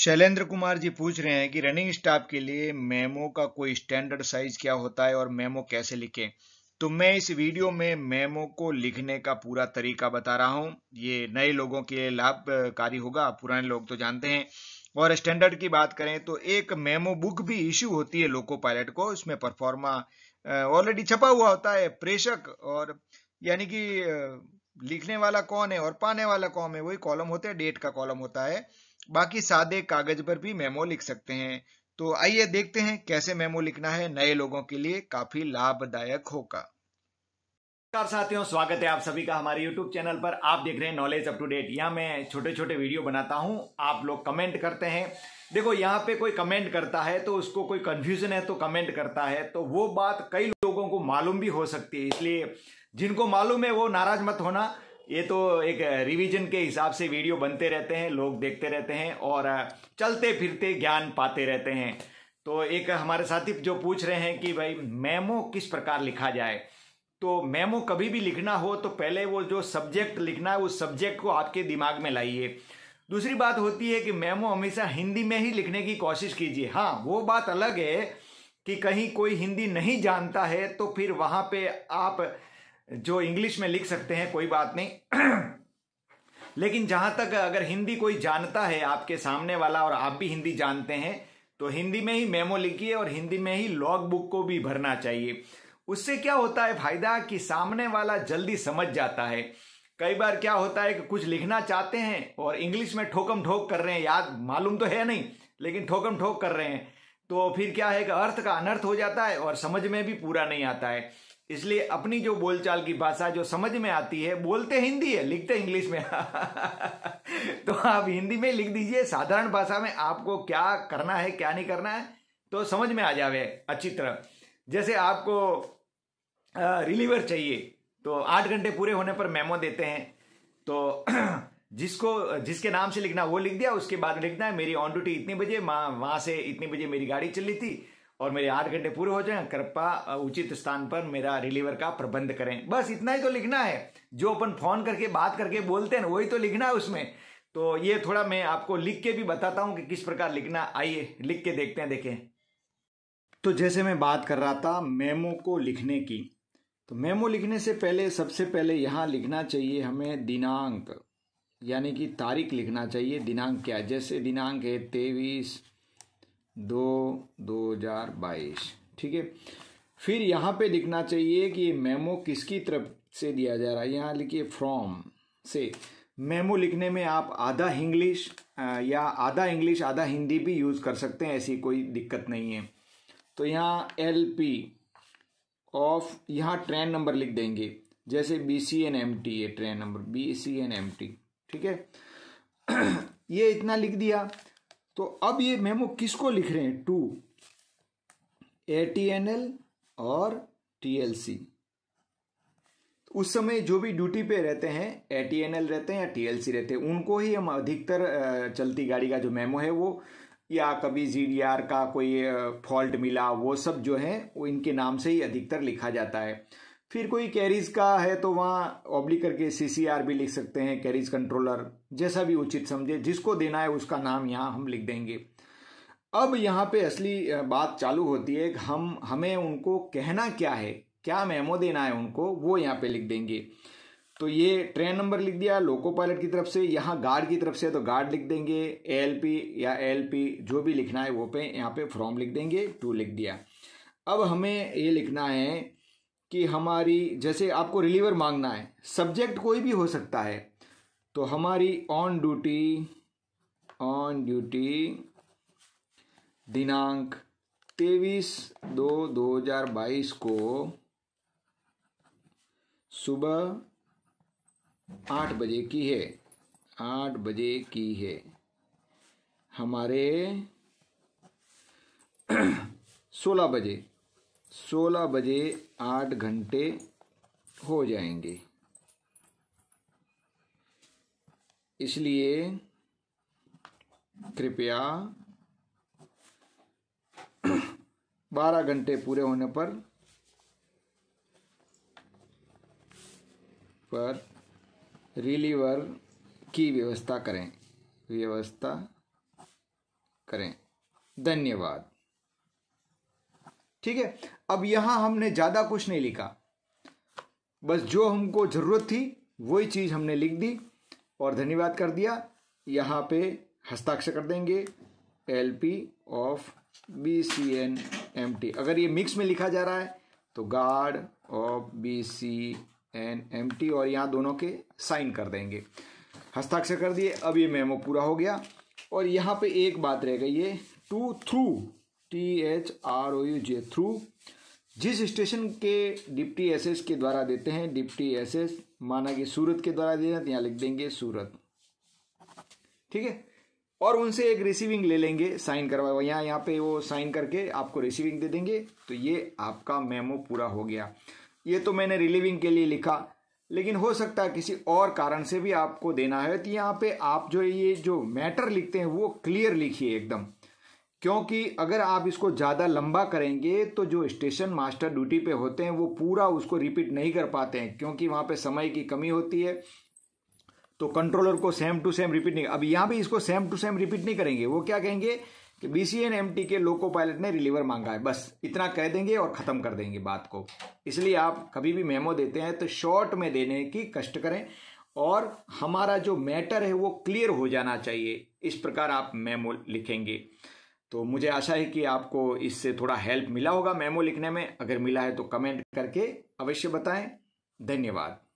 शैलेंद्र कुमार जी पूछ रहे हैं कि रनिंग स्टाफ के लिए मेमो का कोई स्टैंडर्ड साइज क्या होता है और मेमो कैसे लिखें तो मैं इस वीडियो में मेमो को लिखने का पूरा तरीका बता रहा हूं ये नए लोगों के लिए लाभकारी होगा पुराने लोग तो जानते हैं और स्टैंडर्ड की बात करें तो एक मेमो बुक भी इश्यू होती है लोको पायलट को इसमें परफॉर्मा ऑलरेडी छपा हुआ होता है प्रेषक और यानी कि लिखने वाला कौन है और पाने वाला कौन है वही कॉलम होते हैं डेट का कॉलम होता है बाकी सादे कागज पर भी मेमो लिख सकते हैं तो आइए देखते हैं कैसे मेमो लिखना है नए लोगों के लिए काफी लाभदायक होगा नमस्कार साथियों स्वागत है आप सभी का हमारे YouTube चैनल पर आप देख रहे हैं नॉलेज अप टू डेट यहाँ मैं छोटे छोटे वीडियो बनाता हूँ आप लोग कमेंट करते हैं देखो यहाँ पे कोई कमेंट करता है तो उसको कोई कंफ्यूजन है तो कमेंट करता है तो वो बात कई लोगों को मालूम भी हो सकती है इसलिए जिनको मालूम है वो नाराज मत होना ये तो एक रिवीजन के हिसाब से वीडियो बनते रहते हैं लोग देखते रहते हैं और चलते फिरते ज्ञान पाते रहते हैं तो एक हमारे साथी जो पूछ रहे हैं कि भाई मेमो किस प्रकार लिखा जाए तो मेमो कभी भी लिखना हो तो पहले वो जो सब्जेक्ट लिखना है उस सब्जेक्ट को आपके दिमाग में लाइए दूसरी बात होती है कि मेमो हमेशा हिंदी में ही लिखने की कोशिश कीजिए हाँ वो बात अलग है कि कहीं कोई हिंदी नहीं जानता है तो फिर वहाँ पे आप जो इंग्लिश में लिख सकते हैं कोई बात नहीं लेकिन जहां तक अगर हिंदी कोई जानता है आपके सामने वाला और आप भी हिंदी जानते हैं तो हिंदी में ही मेमो लिखिए और हिंदी में ही लॉग बुक को भी भरना चाहिए उससे क्या होता है फायदा कि सामने वाला जल्दी समझ जाता है कई बार क्या होता है कि कुछ लिखना चाहते हैं और इंग्लिश में ठोकम ठोक कर रहे हैं याद मालूम तो है नहीं लेकिन ठोकम ठोक कर रहे हैं तो फिर क्या है कि अर्थ का अनर्थ हो जाता है और समझ में भी पूरा नहीं आता है इसलिए अपनी जो बोलचाल की भाषा जो समझ में आती है बोलते हिंदी है लिखते इंग्लिश में तो आप हिंदी में लिख दीजिए साधारण भाषा में आपको क्या करना है क्या नहीं करना है तो समझ में आ जावे अच्छी तरह जैसे आपको रिलीवर चाहिए तो आठ घंटे पूरे होने पर मेमो देते हैं तो जिसको जिसके नाम से लिखना वो लिख दिया उसके बाद लिखना है मेरी ऑन ड्यूटी इतने बजे माँ वहाँ से इतने बजे मेरी गाड़ी चली थी और मेरे आठ घंटे पूरे हो जाए कृपा उचित स्थान पर मेरा रिलीवर का प्रबंध करें बस इतना ही तो लिखना है जो अपन फोन करके बात करके बोलते हैं वही तो लिखना है उसमें तो ये थोड़ा मैं आपको लिख के भी बताता हूँ कि किस प्रकार लिखना आइए लिख के देखते हैं देखें तो जैसे मैं बात कर रहा था मेमो को लिखने की तो मेमो लिखने से पहले सबसे पहले यहाँ लिखना चाहिए हमें दिनांक यानी कि तारीख लिखना चाहिए दिनांक क्या जैसे दिनांक है तेईस दो दो हजार बाईस ठीक है फिर यहाँ पे दिखना चाहिए कि ये मेमो किसकी तरफ से दिया जा रहा है यहाँ लिखिए फ्रॉम से मेमो लिखने में आप आधा इंग्लिश या आधा इंग्लिश आधा हिंदी भी यूज़ कर सकते हैं ऐसी कोई दिक्कत नहीं है तो यहाँ एल पी ऑफ यहाँ ट्रेन नंबर लिख देंगे जैसे B C N M T है train number B C N M T ठीक है ये इतना लिख दिया तो अब ये मेमो किसको लिख रहे हैं to A T N L और टी एल सी उस समय जो भी ड्यूटी पे रहते हैं ए टी एन एल रहते हैं या टी एल सी रहते हैं उनको ही हम अधिकतर चलती गाड़ी का जो मेमो है वो या कभी जी डी आर का कोई फॉल्ट मिला वो सब जो है वो इनके नाम से ही अधिकतर लिखा जाता है फिर कोई कैरीज का है तो वहाँ ऑब्ली करके सीसीआर भी लिख सकते हैं कैरीज कंट्रोलर जैसा भी उचित समझे जिसको देना है उसका नाम यहाँ हम लिख देंगे अब यहाँ पे असली बात चालू होती है हम हमें उनको कहना क्या है क्या मेमो देना है उनको वो यहाँ पे लिख देंगे तो ये ट्रेन नंबर लिख दिया लोको पायलट की तरफ से यहाँ गार्ड की तरफ से तो गार्ड लिख देंगे ए या ए जो भी लिखना है वो पे यहाँ पे फॉर्म लिख देंगे टू लिख दिया अब हमें ये लिखना है कि हमारी जैसे आपको रिलीवर मांगना है सब्जेक्ट कोई भी हो सकता है तो हमारी ऑन ड्यूटी ऑन ड्यूटी दिनांक तेईस दो दो हजार बाईस को सुबह आठ बजे की है आठ बजे की है हमारे सोलह बजे सोलह बजे आठ घंटे हो जाएंगे इसलिए कृपया बारह घंटे पूरे होने पर पर रिलीवर की व्यवस्था करें व्यवस्था करें धन्यवाद ठीक है अब यहां हमने ज्यादा कुछ नहीं लिखा बस जो हमको जरूरत थी वही चीज हमने लिख दी और धन्यवाद कर दिया यहाँ पे हस्ताक्षर कर देंगे L P of B C N M T अगर ये मिक्स में लिखा जा रहा है तो guard of B C N M T और यहाँ दोनों के साइन कर देंगे हस्ताक्षर कर दिए अब ये मेमो पूरा हो गया और यहाँ पे एक बात रह गई है to through T H R O U J through जिस स्टेशन के डिप्टी एस एस के द्वारा देते हैं डिप्टी एस एस माना कि सूरत के द्वारा दे तो यहाँ लिख देंगे सूरत ठीक है और उनसे एक रिसीविंग ले लेंगे साइन करवा यहाँ यहाँ पे वो साइन करके आपको रिसीविंग दे देंगे तो ये आपका मेमो पूरा हो गया ये तो मैंने रिलीविंग के लिए लिखा लेकिन हो सकता है किसी और कारण से भी आपको देना है तो यहाँ पे आप जो ये जो मैटर लिखते हैं वो क्लियर लिखिए एकदम क्योंकि अगर आप इसको ज़्यादा लंबा करेंगे तो जो स्टेशन मास्टर ड्यूटी पे होते हैं वो पूरा उसको रिपीट नहीं कर पाते हैं क्योंकि वहाँ पे समय की कमी होती है तो कंट्रोलर को सेम टू सेम रिपीट नहीं अब यहाँ भी इसको सेम टू सेम रिपीट नहीं करेंगे वो क्या कहेंगे कि B C N M T के लोको पायलट ने रिलीवर मांगा है बस इतना कह देंगे और ख़त्म कर देंगे बात को इसलिए आप कभी भी मेमो देते हैं तो शॉर्ट में देने की कष्ट करें और हमारा जो मैटर है वो क्लियर हो जाना चाहिए इस प्रकार आप मेमो लिखेंगे तो मुझे आशा है कि आपको इससे थोड़ा हेल्प मिला होगा मेमो लिखने में अगर मिला है तो कमेंट करके अवश्य बताएं धन्यवाद